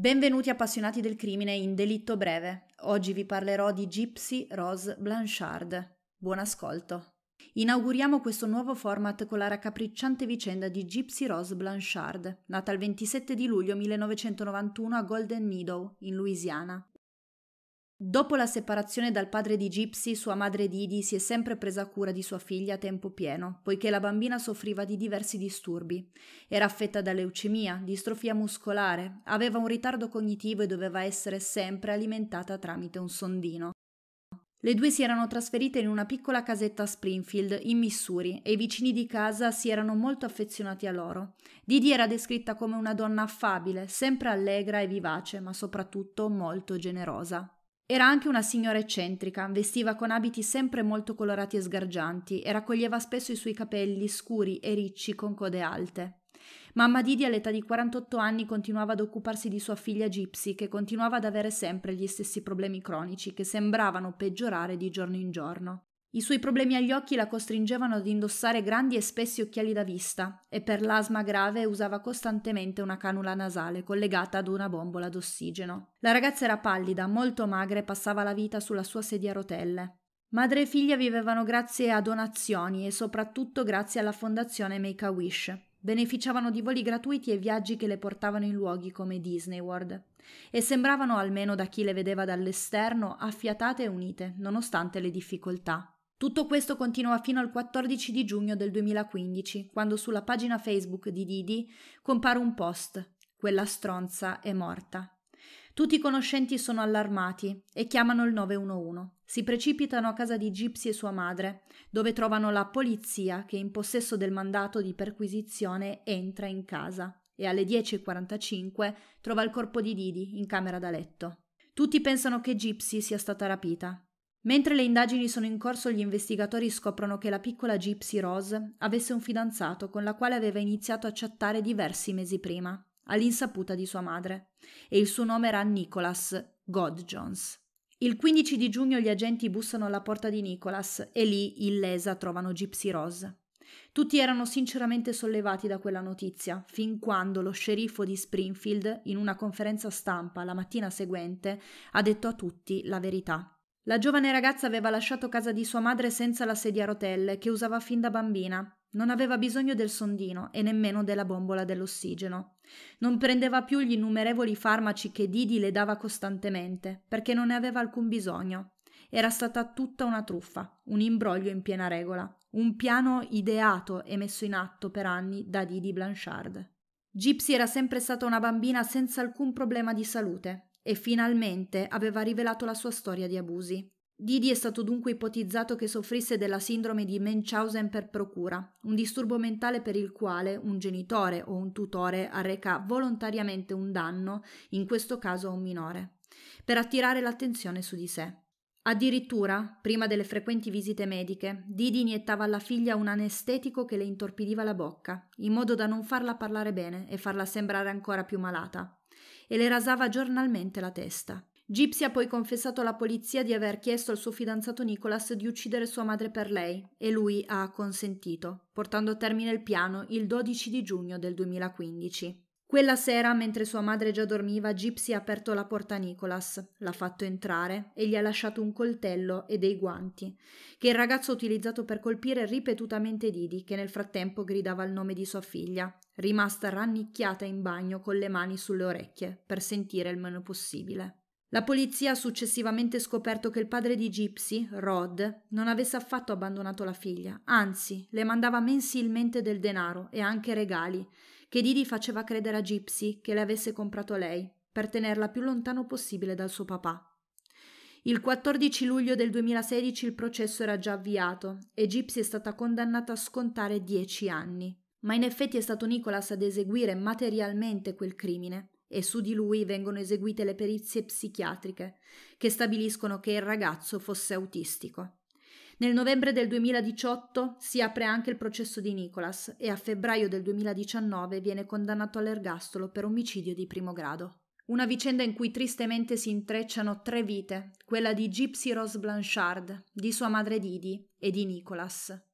Benvenuti appassionati del crimine in Delitto Breve. Oggi vi parlerò di Gypsy Rose Blanchard. Buon ascolto. Inauguriamo questo nuovo format con la raccapricciante vicenda di Gypsy Rose Blanchard, nata il 27 di luglio 1991 a Golden Meadow, in Louisiana. Dopo la separazione dal padre di Gypsy, sua madre Didi si è sempre presa cura di sua figlia a tempo pieno, poiché la bambina soffriva di diversi disturbi. Era affetta da leucemia, distrofia muscolare, aveva un ritardo cognitivo e doveva essere sempre alimentata tramite un sondino. Le due si erano trasferite in una piccola casetta a Springfield, in Missouri, e i vicini di casa si erano molto affezionati a loro. Didi era descritta come una donna affabile, sempre allegra e vivace, ma soprattutto molto generosa. Era anche una signora eccentrica, vestiva con abiti sempre molto colorati e sgargianti e raccoglieva spesso i suoi capelli scuri e ricci con code alte. Mamma Didi all'età di 48 anni continuava ad occuparsi di sua figlia Gypsy, che continuava ad avere sempre gli stessi problemi cronici, che sembravano peggiorare di giorno in giorno. I suoi problemi agli occhi la costringevano ad indossare grandi e spessi occhiali da vista e per l'asma grave usava costantemente una canula nasale collegata ad una bombola d'ossigeno. La ragazza era pallida, molto magra e passava la vita sulla sua sedia a rotelle. Madre e figlia vivevano grazie a donazioni e soprattutto grazie alla fondazione Make a Wish. Beneficiavano di voli gratuiti e viaggi che le portavano in luoghi come Disney World e sembravano, almeno da chi le vedeva dall'esterno, affiatate e unite, nonostante le difficoltà. Tutto questo continua fino al 14 di giugno del 2015, quando sulla pagina Facebook di Didi compare un post, quella stronza è morta. Tutti i conoscenti sono allarmati e chiamano il 911. Si precipitano a casa di Gypsy e sua madre, dove trovano la polizia che in possesso del mandato di perquisizione entra in casa e alle 10.45 trova il corpo di Didi in camera da letto. Tutti pensano che Gypsy sia stata rapita, Mentre le indagini sono in corso, gli investigatori scoprono che la piccola Gypsy Rose avesse un fidanzato con la quale aveva iniziato a chattare diversi mesi prima, all'insaputa di sua madre, e il suo nome era Nicholas Godjones. Il 15 di giugno gli agenti bussano alla porta di Nicholas e lì, illesa, trovano Gypsy Rose. Tutti erano sinceramente sollevati da quella notizia, fin quando lo sceriffo di Springfield, in una conferenza stampa la mattina seguente, ha detto a tutti la verità. La giovane ragazza aveva lasciato casa di sua madre senza la sedia a rotelle che usava fin da bambina. Non aveva bisogno del sondino e nemmeno della bombola dell'ossigeno. Non prendeva più gli innumerevoli farmaci che Didi le dava costantemente, perché non ne aveva alcun bisogno. Era stata tutta una truffa, un imbroglio in piena regola, un piano ideato e messo in atto per anni da Didi Blanchard. Gypsy era sempre stata una bambina senza alcun problema di salute, e finalmente aveva rivelato la sua storia di abusi. Didi è stato dunque ipotizzato che soffrisse della sindrome di Munchausen per procura, un disturbo mentale per il quale un genitore o un tutore arreca volontariamente un danno, in questo caso a un minore, per attirare l'attenzione su di sé. Addirittura, prima delle frequenti visite mediche, Didi iniettava alla figlia un anestetico che le intorpidiva la bocca, in modo da non farla parlare bene e farla sembrare ancora più malata e le rasava giornalmente la testa. Gypsy ha poi confessato alla polizia di aver chiesto al suo fidanzato Nicholas di uccidere sua madre per lei e lui ha acconsentito, portando a termine il piano il 12 di giugno del 2015. Quella sera, mentre sua madre già dormiva, Gypsy ha aperto la porta a Nicholas, l'ha fatto entrare e gli ha lasciato un coltello e dei guanti, che il ragazzo ha utilizzato per colpire ripetutamente Didi, che nel frattempo gridava il nome di sua figlia, rimasta rannicchiata in bagno con le mani sulle orecchie, per sentire il meno possibile. La polizia ha successivamente scoperto che il padre di Gypsy, Rod, non avesse affatto abbandonato la figlia, anzi le mandava mensilmente del denaro e anche regali, che Didi faceva credere a Gypsy che le avesse comprato lei, per tenerla più lontano possibile dal suo papà. Il 14 luglio del 2016 il processo era già avviato e Gypsy è stata condannata a scontare dieci anni. Ma in effetti è stato Nicholas ad eseguire materialmente quel crimine e su di lui vengono eseguite le perizie psichiatriche che stabiliscono che il ragazzo fosse autistico. Nel novembre del 2018 si apre anche il processo di Nicholas e a febbraio del 2019 viene condannato all'ergastolo per omicidio di primo grado. Una vicenda in cui tristemente si intrecciano tre vite, quella di Gypsy Rose Blanchard, di sua madre Didi e di Nicholas.